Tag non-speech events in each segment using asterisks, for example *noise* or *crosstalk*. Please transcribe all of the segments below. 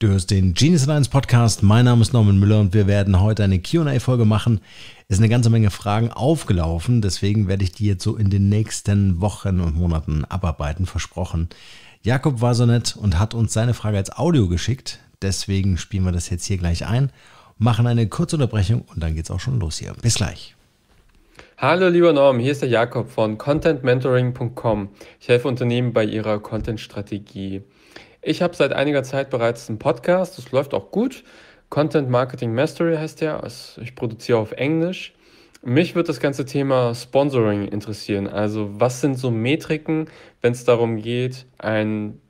Du hörst den Genius Alliance Podcast. Mein Name ist Norman Müller und wir werden heute eine QA-Folge machen. Es sind eine ganze Menge Fragen aufgelaufen, deswegen werde ich die jetzt so in den nächsten Wochen und Monaten abarbeiten, versprochen. Jakob war so nett und hat uns seine Frage als Audio geschickt. Deswegen spielen wir das jetzt hier gleich ein, machen eine kurze Unterbrechung und dann geht's auch schon los hier. Bis gleich. Hallo lieber Norm, hier ist der Jakob von contentmentoring.com. Ich helfe Unternehmen bei ihrer Content-Strategie. Ich habe seit einiger Zeit bereits einen Podcast, das läuft auch gut. Content Marketing Mastery heißt der. Also ich produziere auf Englisch. Mich wird das ganze Thema Sponsoring interessieren. Also was sind so Metriken, wenn es darum geht, einen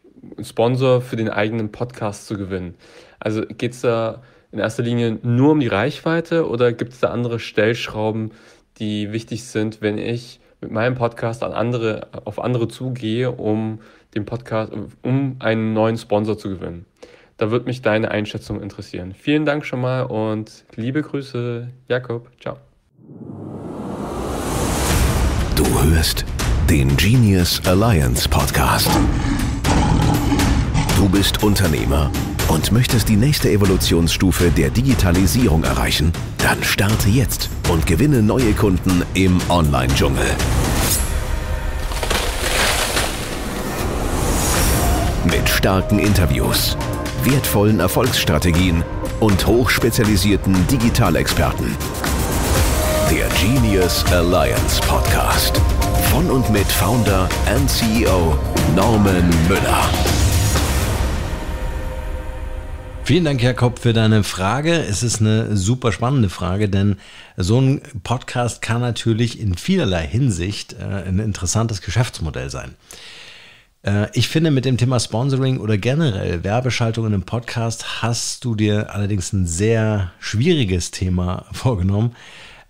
Sponsor für den eigenen Podcast zu gewinnen? Also geht es da in erster Linie nur um die Reichweite oder gibt es da andere Stellschrauben, die wichtig sind, wenn ich mit meinem Podcast an andere, auf andere zugehe, um den Podcast, um einen neuen Sponsor zu gewinnen. Da würde mich deine Einschätzung interessieren. Vielen Dank schon mal und liebe Grüße, Jakob. Ciao. Du hörst den Genius Alliance Podcast. Du bist Unternehmer und möchtest die nächste Evolutionsstufe der Digitalisierung erreichen? Dann starte jetzt und gewinne neue Kunden im Online-Dschungel. Mit starken Interviews, wertvollen Erfolgsstrategien und hochspezialisierten Digitalexperten. Der Genius Alliance Podcast. Von und mit Founder and CEO Norman Müller. Vielen Dank, Herr Kopp, für deine Frage. Es ist eine super spannende Frage, denn so ein Podcast kann natürlich in vielerlei Hinsicht äh, ein interessantes Geschäftsmodell sein. Äh, ich finde, mit dem Thema Sponsoring oder generell Werbeschaltung in einem Podcast hast du dir allerdings ein sehr schwieriges Thema *laughs* vorgenommen,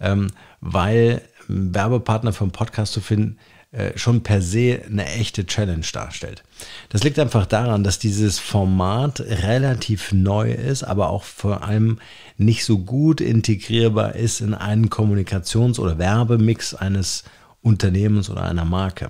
ähm, weil ähm, Werbepartner für einen Podcast zu finden äh, schon per se eine echte Challenge darstellt. Das liegt einfach daran, dass dieses Format relativ neu ist, aber auch vor allem nicht so gut integrierbar ist in einen Kommunikations- oder Werbemix eines Unternehmens oder einer Marke.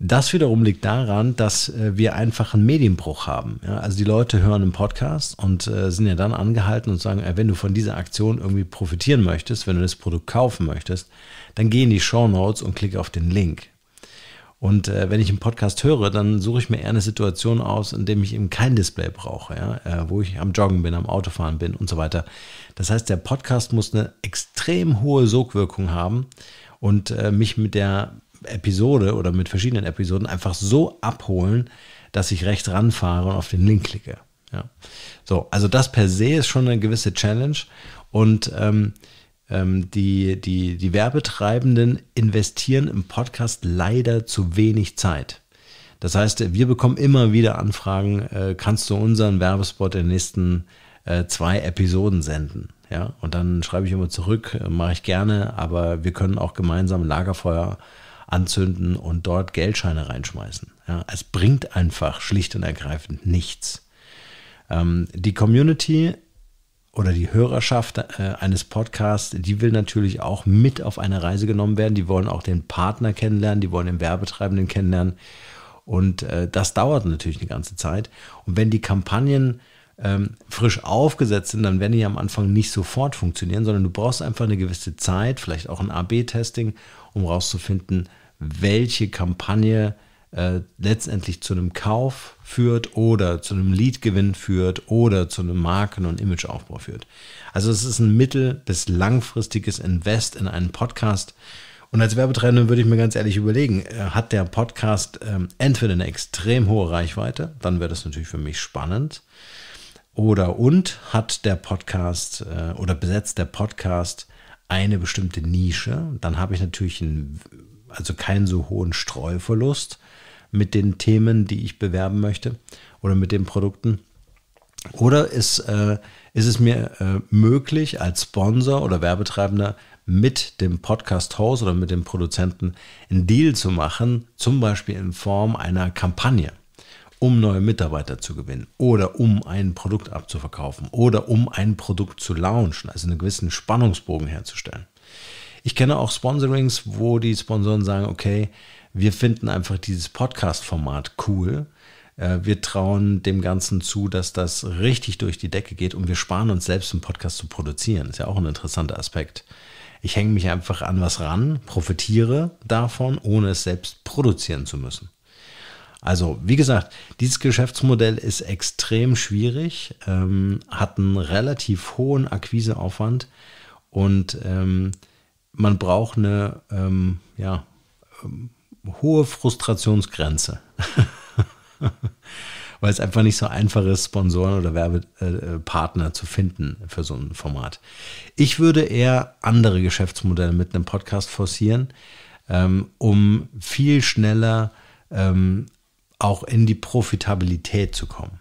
Das wiederum liegt daran, dass äh, wir einfach einen Medienbruch haben. Ja, also die Leute hören einen Podcast und äh, sind ja dann angehalten und sagen, äh, wenn du von dieser Aktion irgendwie profitieren möchtest, wenn du das Produkt kaufen möchtest, dann geh in die Show Notes und klick auf den Link. Und äh, wenn ich einen Podcast höre, dann suche ich mir eher eine Situation aus, in dem ich eben kein Display brauche, ja, äh, wo ich am Joggen bin, am Autofahren bin und so weiter. Das heißt, der Podcast muss eine extrem hohe Sogwirkung haben und äh, mich mit der Episode oder mit verschiedenen Episoden einfach so abholen, dass ich rechts ranfahre und auf den Link klicke. Ja. So, also das per se ist schon eine gewisse Challenge und ähm, ähm, die, die, die Werbetreibenden investieren im Podcast leider zu wenig Zeit. Das heißt, wir bekommen immer wieder Anfragen, äh, kannst du unseren Werbespot in den nächsten äh, zwei Episoden senden? Ja, und dann schreibe ich immer zurück, äh, mache ich gerne, aber wir können auch gemeinsam Lagerfeuer äh, anzünden und dort Geldscheine reinschmeißen. Ja, es bringt einfach schlicht und ergreifend nichts. Ähm, die Community oder die Hörerschaft äh, eines Podcasts, die will natürlich auch mit auf eine Reise genommen werden. Die wollen auch den Partner kennenlernen, die wollen den Werbetreibenden kennenlernen. Und äh, das dauert natürlich eine ganze Zeit. Und wenn die Kampagnen ähm, frisch aufgesetzt sind, dann werden die am Anfang nicht sofort funktionieren, sondern du brauchst einfach eine gewisse Zeit, vielleicht auch ein AB-Testing, um rauszufinden, welche Kampagne äh, letztendlich zu einem Kauf führt oder zu einem Leadgewinn führt oder zu einem Marken- und Imageaufbau führt. Also es ist ein mittel- bis langfristiges Invest in einen Podcast. Und als Werbetrainer würde ich mir ganz ehrlich überlegen, äh, hat der Podcast ähm, entweder eine extrem hohe Reichweite, dann wäre das natürlich für mich spannend, oder und hat der Podcast äh, oder besetzt der Podcast eine bestimmte Nische, dann habe ich natürlich einen, also keinen so hohen Streuverlust mit den Themen, die ich bewerben möchte oder mit den Produkten. Oder ist, äh, ist es mir äh, möglich, als Sponsor oder Werbetreibender mit dem Podcast-Host oder mit dem Produzenten einen Deal zu machen, zum Beispiel in Form einer Kampagne? um neue Mitarbeiter zu gewinnen oder um ein Produkt abzuverkaufen oder um ein Produkt zu launchen, also einen gewissen Spannungsbogen herzustellen. Ich kenne auch Sponsorings, wo die Sponsoren sagen, okay, wir finden einfach dieses Podcast-Format cool. Äh, wir trauen dem Ganzen zu, dass das richtig durch die Decke geht und wir sparen uns selbst, einen Podcast zu produzieren. Ist ja auch ein interessanter Aspekt. Ich hänge mich einfach an was ran, profitiere davon, ohne es selbst produzieren zu müssen. Also, wie gesagt, dieses Geschäftsmodell ist extrem schwierig, ähm, hat einen relativ hohen Akquiseaufwand und ähm, man braucht eine ähm, ja, ähm, hohe Frustrationsgrenze. *laughs* Weil es einfach nicht so einfach ist, Sponsoren oder Werbepartner äh, äh, zu finden für so ein Format. Ich würde eher andere Geschäftsmodelle mit einem Podcast forcieren, ähm, um viel schneller ähm, auch in die Profitabilität zu kommen.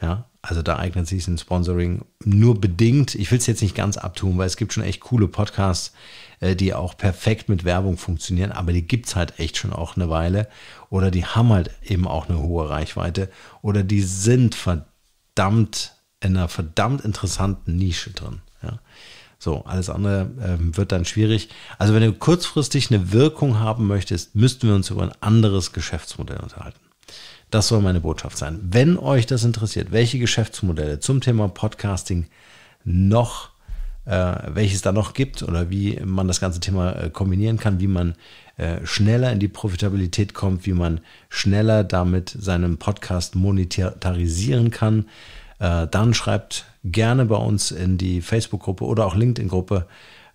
Ja, also da eignet sich ein Sponsoring nur bedingt. Ich will es jetzt nicht ganz abtun, weil es gibt schon echt coole Podcasts, äh, die auch perfekt mit Werbung funktionieren, aber die gibt es halt echt schon auch eine Weile. Oder die haben halt eben auch eine hohe Reichweite. Oder die sind verdammt in einer verdammt interessanten Nische drin. Ja. So, alles andere ähm, wird dann schwierig. Also, wenn du kurzfristig eine Wirkung haben möchtest, müssten wir uns über ein anderes Geschäftsmodell unterhalten. Das soll meine Botschaft sein. Wenn euch das interessiert, welche Geschäftsmodelle zum Thema Podcasting noch, äh, welches da noch gibt oder wie man das ganze Thema äh, kombinieren kann, wie man äh, schneller in die Profitabilität kommt, wie man schneller damit seinen Podcast monetarisieren kann, äh, dann schreibt gerne bei uns in die Facebook-Gruppe oder auch LinkedIn-Gruppe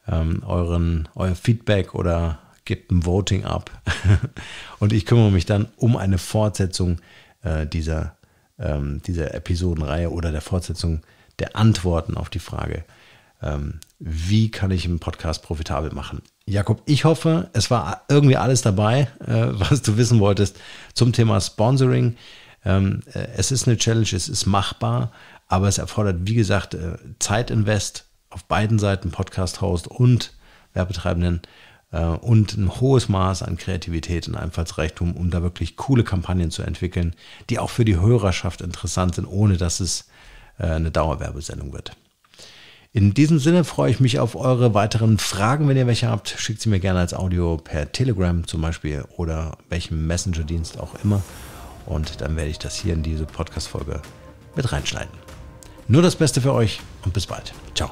ähm, euren, euer Feedback oder gibt ein Voting ab *laughs* und ich kümmere mich dann um eine Fortsetzung äh, dieser, ähm, dieser Episodenreihe oder der Fortsetzung der Antworten auf die Frage, ähm, wie kann ich einen Podcast profitabel machen? Jakob, ich hoffe, es war irgendwie alles dabei, äh, *laughs* was du wissen wolltest zum Thema Sponsoring. Ähm, äh, es ist eine Challenge, es ist machbar, aber es erfordert, wie gesagt, äh, Zeitinvest auf beiden Seiten, Podcast-Host und Werbetreibenden. Äh, und ein hohes Maß an Kreativität und Einfallsreichtum, um da wirklich coole Kampagnen zu entwickeln, die auch für die Hörerschaft interessant sind, ohne dass es äh, eine Dauerwerbesendung wird. In diesem Sinne freue ich mich auf eure weiteren Fragen. Wenn ihr welche habt, schickt sie mir gerne als Audio per Telegram zum Beispiel oder welchem Messenger-Dienst auch immer. Und dann werde ich das hier in diese Podcast-Folge mit reinschneiden. Nur das Beste für euch und bis bald. Ciao.